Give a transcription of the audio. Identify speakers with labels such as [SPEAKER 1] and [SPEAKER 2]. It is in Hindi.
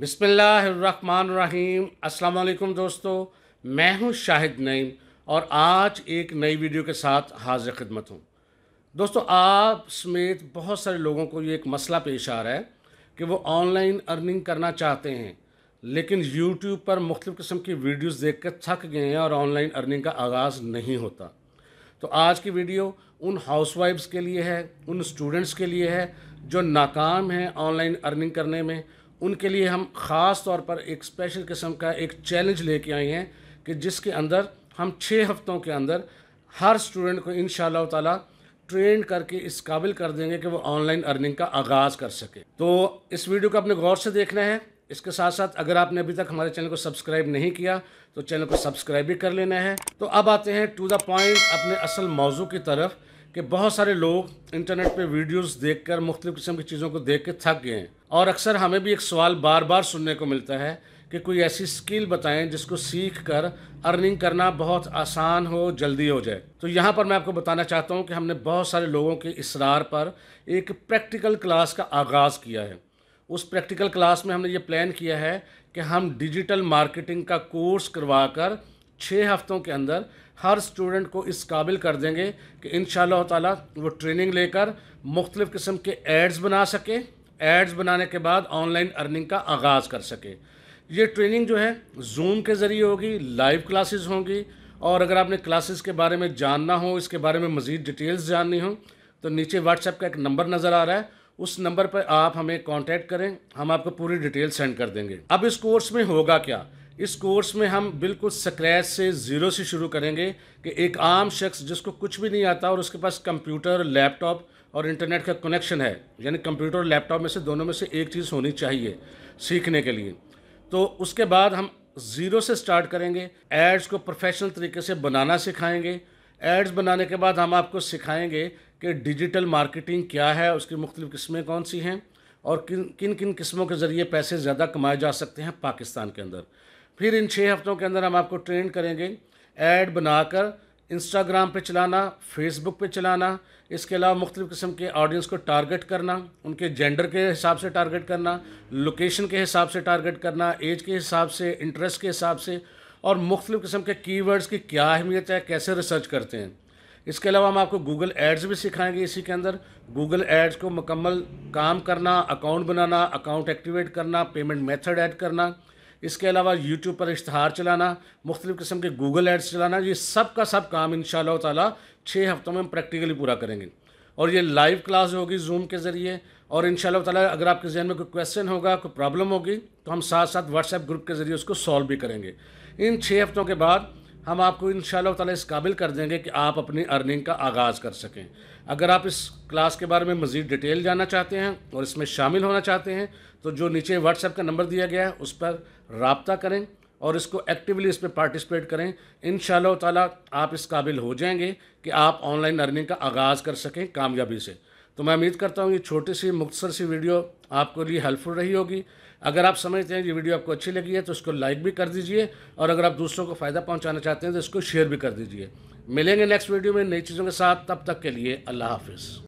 [SPEAKER 1] बिसमीम अस्सलाम दोस्तों मैं हूं शाहिद नईम और आज एक नई वीडियो के साथ हाजिर खिदमत हूं दोस्तों आप समेत बहुत सारे लोगों को ये एक मसला पेश आ रहा है कि वो ऑनलाइन अर्निंग करना चाहते हैं लेकिन यूट्यूब पर मुख्तु किस्म की वीडियोस देखकर थक गए हैं और ऑनलाइन अर्निंग का आगाज़ नहीं होता तो आज की वीडियो उन हाउसवाइफ्स के लिए है उन स्टूडेंट्स के लिए है जो नाकाम हैं ऑनलाइन अर्निंग करने में उनके लिए हम ख़ास तौर पर एक स्पेशल किस्म का एक चैलेंज लेके आए हैं कि जिसके अंदर हम छः हफ्तों के अंदर हर स्टूडेंट को इन ताला ट्रेन करके इस काबिल कर देंगे कि वो ऑनलाइन अर्निंग का आगाज़ कर सके तो इस वीडियो को अपने गौर से देखना है इसके साथ साथ अगर आपने अभी तक हमारे चैनल को सब्सक्राइब नहीं किया तो चैनल को सब्सक्राइब भी कर लेना है तो अब आते हैं टू द पॉइंट अपने असल मौजू की तरफ कि बहुत सारे लोग इंटरनेट पे वीडियोस देखकर मुख्तलिफ़ किस्म की चीज़ों को देख के थक गए हैं और अक्सर हमें भी एक सवाल बार बार सुनने को मिलता है कि कोई ऐसी स्किल बताएं जिसको सीख कर अर्निंग करना बहुत आसान हो जल्दी हो जाए तो यहाँ पर मैं आपको बताना चाहता हूँ कि हमने बहुत सारे लोगों के इसरार पर एक प्रैक्टिकल क्लास का आगाज़ किया है उस प्रैक्टिकल क्लास में हमने ये प्लान किया है कि हम डिजिटल मार्केटिंग का कोर्स करवा कर छः हफ्तों के अंदर हर स्टूडेंट को इस काबिल कर देंगे कि इन ताला वो ट्रेनिंग लेकर मुख्तलिफ़ किस्म के एड्स बना सके एड्स बनाने के बाद ऑनलाइन अर्निंग का आगाज़ कर सके ये ट्रेनिंग जो है जूम के ज़रिए होगी लाइव क्लासेस होंगी और अगर आपने क्लासेस के बारे में जानना हो इसके बारे में मज़ीद डिटेल्स जाननी हो तो नीचे व्हाट्सएप का एक नंबर नज़र आ रहा है उस नंबर पर आप हमें कांटेक्ट करें हम आपको पूरी डिटेल सेंड कर देंगे अब इस कोर्स में होगा क्या इस कोर्स में हम बिल्कुल स्क्रैच से ज़ीरो से शुरू करेंगे कि एक आम शख्स जिसको कुछ भी नहीं आता और उसके पास कंप्यूटर लैपटॉप और इंटरनेट का कनेक्शन है यानी कंप्यूटर और लैपटॉप में से दोनों में से एक चीज़ होनी चाहिए सीखने के लिए तो उसके बाद हम ज़ीरो से स्टार्ट करेंगे एड्स को प्रोफेशनल तरीके से बनाना सिखाएंगे एड्स बनाने के बाद हम आपको सिखाएंगे कि डिजिटल मार्केटिंग क्या है उसकी मुख्तलिफ़ किस्में कौन सी हैं और किन किन किन किस्मों के ज़रिए पैसे ज़्यादा कमाए जा सकते हैं पाकिस्तान के अंदर फिर इन छः हफ्तों के अंदर हम आपको ट्रेंड करेंगे ऐड बनाकर इंस्टाग्राम पे चलाना फेसबुक पे चलाना इसके अलावा मुख्तु किस्म के ऑडियंस को टारगेट करना उनके जेंडर के हिसाब से टारगेट करना लोकेशन के हिसाब से टारगेट करना एज के हिसाब से इंटरेस्ट के हिसाब से और मुख्तु किस्म के कीवर्ड्स की क्या अहमियत है कैसे रिसर्च करते हैं इसके अलावा हम आपको गूगल एड्स भी सिखाएंगे इसी के अंदर गूगल एड्स को मुकम्मल काम करना अकाउंट बनाना अकाउंट एक्टिवेट करना पेमेंट मेथड ऐड करना इसके अलावा यूट्यूब पर इश्तहार चलाना मुख्तलिफ़ किस्म के गूगल एड्स चलाना ये सब का सब काम इन ताला छः हफ्तों में हम प्रैक्टिकली पूरा करेंगे और ये लाइव क्लास होगी जूम के ज़रिए और इन ताला अगर आपके जहन में कोई क्वेश्चन होगा कोई प्रॉब्लम होगी तो हम साथ साथ व्हाट्सएप ग्रुप के ज़रिए उसको सॉल्व भी करेंगे इन छः हफ्तों के बाद हम आपको इन ताला इस काबिल कर देंगे कि आप अपनी अर्निंग का आगाज़ कर सकें अगर आप इस क्लास के बारे में मज़ीद डिटेल जानना चाहते हैं और इसमें शामिल होना चाहते हैं तो जो नीचे व्हाट्सएप का नंबर दिया गया है उस पर रबता करें और इसको एक्टिवली इस पर पार्टिसपेट करें इन ताला आप इस काबिल हो जाएंगे कि आप ऑनलाइन अर्निंग का आगाज़ कर सकें कामयाबी से तो मैं उम्मीद करता हूँ ये छोटी सी मुख्तर सी वीडियो आपको लिए हेल्पफुल रही होगी अगर आप समझते हैं ये वीडियो आपको अच्छी लगी है तो इसको लाइक भी कर दीजिए और अगर आप दूसरों को फ़ायदा पहुंचाना चाहते हैं तो इसको शेयर भी कर दीजिए मिलेंगे नेक्स्ट वीडियो में नई चीज़ों के साथ तब तक के लिए अल्लाह हाफिज़